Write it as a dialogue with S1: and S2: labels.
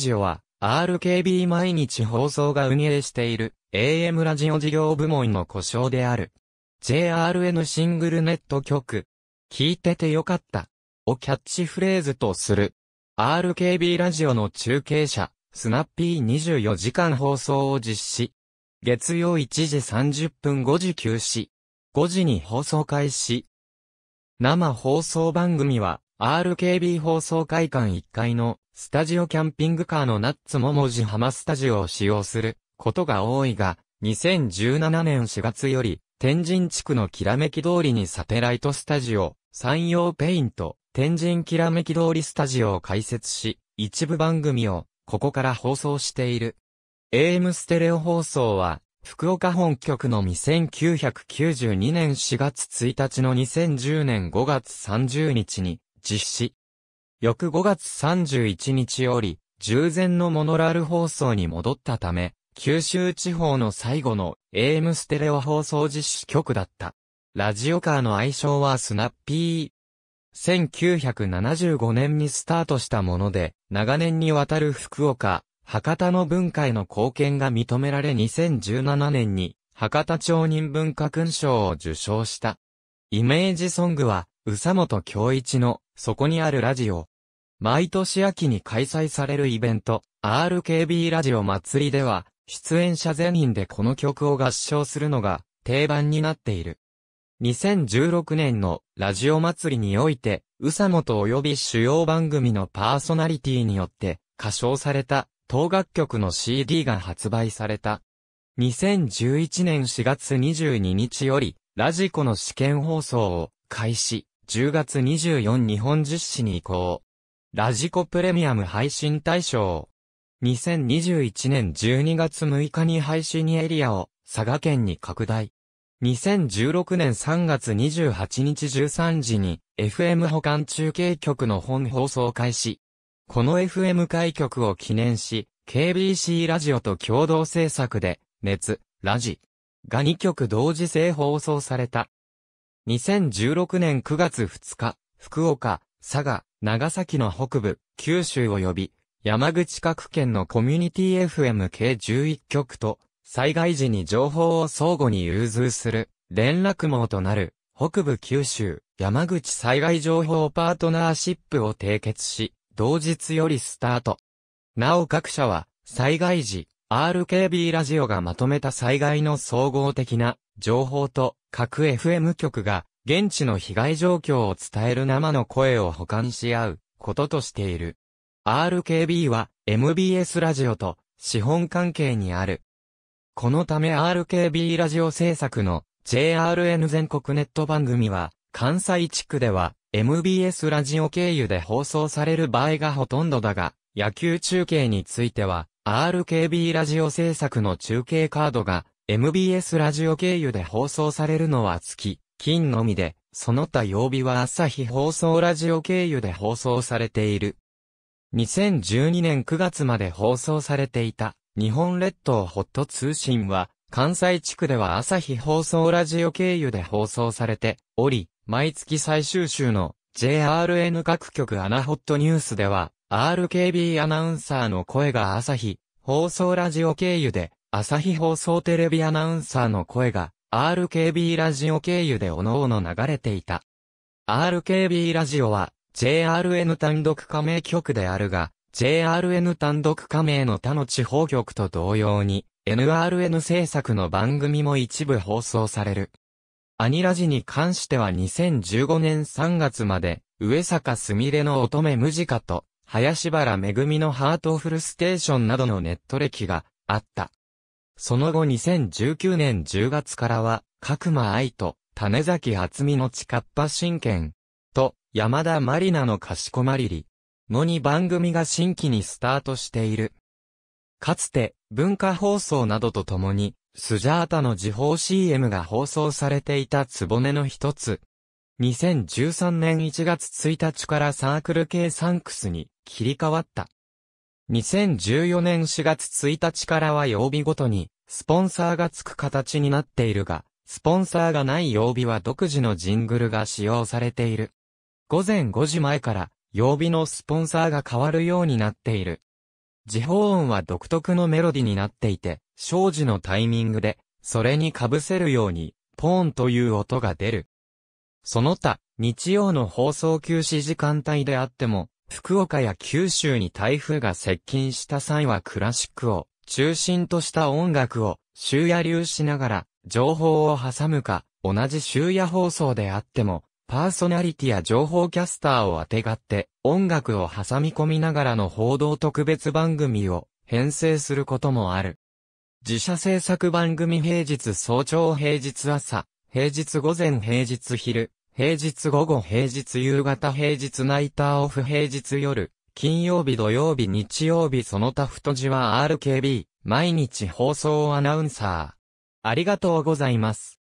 S1: ジオは、RKB 毎日放送が運営している AM ラジオ事業部門の故障である。JRN シングルネット局、聞いててよかった。をキャッチフレーズとする。RKB ラジオの中継車、スナッピー24時間放送を実施。月曜1時30分5時休止。5時に放送開始。生放送番組は RKB 放送会館1階のスタジオキャンピングカーのナッツも文字浜スタジオを使用することが多いが、2017年4月より、天神地区のきらめき通りにサテライトスタジオ、山陽ペイント、天神きらめき通りスタジオを開設し、一部番組を、ここから放送している。AM ステレオ放送は、福岡本局の2 9 9 2年4月1日の2010年5月30日に実施、翌5月31日より、従前のモノラル放送に戻ったため、九州地方の最後の AM ステレオ放送実施局だった。ラジオカーの愛称はスナッピー。1975年にスタートしたもので、長年にわたる福岡、博多の文化への貢献が認められ2017年に博多町人文化勲章を受賞した。イメージソングは、宇佐本京一の、そこにあるラジオ、毎年秋に開催されるイベント、RKB ラジオ祭りでは、出演者全員でこの曲を合唱するのが定番になっている。2016年のラジオ祭りにおいて、宇佐本及び主要番組のパーソナリティによって歌唱された当楽曲の CD が発売された。2011年4月22日より、ラジコの試験放送を開始、10月24日本実施に移行。ラジコプレミアム配信大賞。2021年12月6日に配信エリアを佐賀県に拡大。2016年3月28日13時に FM 保管中継局の本放送開始。この FM 開局を記念し、KBC ラジオと共同制作で、熱、ラジ、が2局同時制放送された。2016年9月2日、福岡、佐賀、長崎の北部、九州及び、山口各県のコミュニティ FM 計11局と、災害時に情報を相互に融通する、連絡網となる、北部九州、山口災害情報パートナーシップを締結し、同日よりスタート。なお各社は、災害時、RKB ラジオがまとめた災害の総合的な情報と各 FM 局が現地の被害状況を伝える生の声を保管し合うこととしている。RKB は MBS ラジオと資本関係にある。このため RKB ラジオ制作の JRN 全国ネット番組は関西地区では MBS ラジオ経由で放送される場合がほとんどだが、野球中継については RKB ラジオ制作の中継カードが MBS ラジオ経由で放送されるのは月金のみで、その他曜日は朝日放送ラジオ経由で放送されている。2012年9月まで放送されていた日本列島ホット通信は関西地区では朝日放送ラジオ経由で放送されており、毎月最終週の JRN 各局アナホットニュースでは RKB アナウンサーの声が朝日放送ラジオ経由で朝日放送テレビアナウンサーの声が RKB ラジオ経由でおのおの流れていた。RKB ラジオは JRN 単独加盟局であるが、JRN 単独加盟の他の地方局と同様に、NRN 制作の番組も一部放送される。アニラジに関しては2015年3月まで、上坂すみれの乙女ムジカと、林原めぐみのハートフルステーションなどのネット歴があった。その後2019年10月からは、角間愛と、種崎厚美のちかっぱ真剣、と、山田まりなのかしこまりり、のに番組が新規にスタートしている。かつて、文化放送などとともに、スジャータの時報 CM が放送されていたつぼねの一つ。2013年1月1日からサークル系サンクスに切り替わった。2014年4月1日からは曜日ごとに、スポンサーがつく形になっているが、スポンサーがない曜日は独自のジングルが使用されている。午前5時前から、曜日のスポンサーが変わるようになっている。時報音は独特のメロディになっていて、生時のタイミングで、それに被せるように、ポーンという音が出る。その他、日曜の放送休止時間帯であっても、福岡や九州に台風が接近した際はクラシックを中心とした音楽を終夜流しながら情報を挟むか、同じ終夜放送であっても、パーソナリティや情報キャスターをあてがって音楽を挟み込みながらの報道特別番組を編成することもある。自社制作番組平日早朝平日朝、平日午前平日昼、平日午後平日夕方平日ナイターオフ平日夜、金曜日土曜日日曜日その他太字は RKB、毎日放送アナウンサー。ありがとうございます。